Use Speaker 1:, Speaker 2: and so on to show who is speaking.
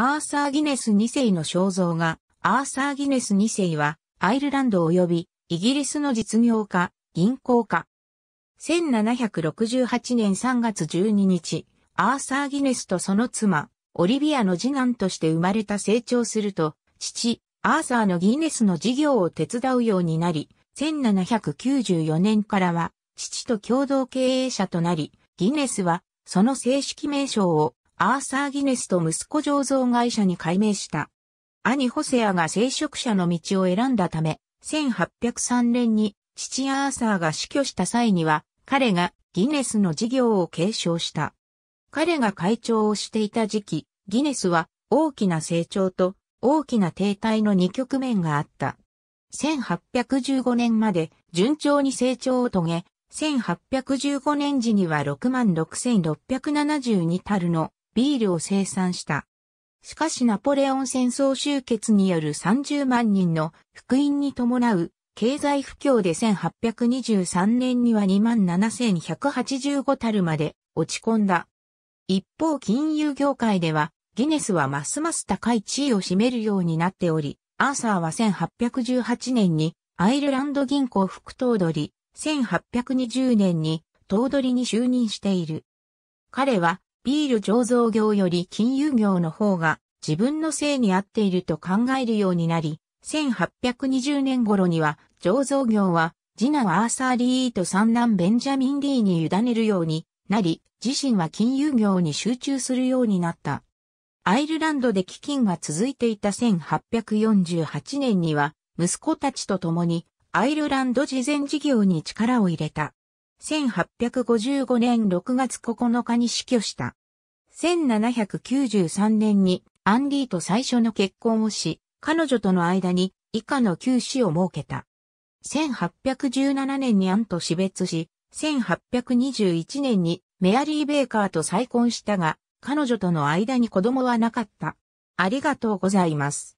Speaker 1: アーサー・ギネス2世の肖像画、アーサー・ギネス2世は、アイルランド及びイギリスの実業家、銀行家。1768年3月12日、アーサー・ギネスとその妻、オリビアの次男として生まれた成長すると、父、アーサーのギネスの事業を手伝うようになり、1794年からは、父と共同経営者となり、ギネスは、その正式名称をアーサー・ギネスと息子醸造会社に改名した。兄ホセアが聖職者の道を選んだため、1803年に父アーサーが死去した際には、彼がギネスの事業を継承した。彼が会長をしていた時期、ギネスは大きな成長と大きな停滞の二局面があった。1815年まで順調に成長を遂げ、1815年時には66,672たるのビールを生産した。しかしナポレオン戦争終結による30万人の福音に伴う経済不況で1823年には27,185たるまで落ち込んだ。一方金融業界ではギネスはますます高い地位を占めるようになっており、アーサーは1818年にアイルランド銀行副頭取、1820年に頭取に就任している。彼はビール醸造業より金融業の方が自分のせいに合っていると考えるようになり、1820年頃には醸造業は次男アーサー・リーと三男ベンジャミン・リーに委ねるようになり、自身は金融業に集中するようになった。アイルランドで飢饉が続いていた1848年には、息子たちと共にアイルランド事前事業に力を入れた。1855年6月9日に死去した。1793年にアンディと最初の結婚をし、彼女との間に以下の旧子を設けた。1817年にアンと死別し、1821年にメアリー・ベーカーと再婚したが、彼女との間に子供はなかった。ありがとうございます。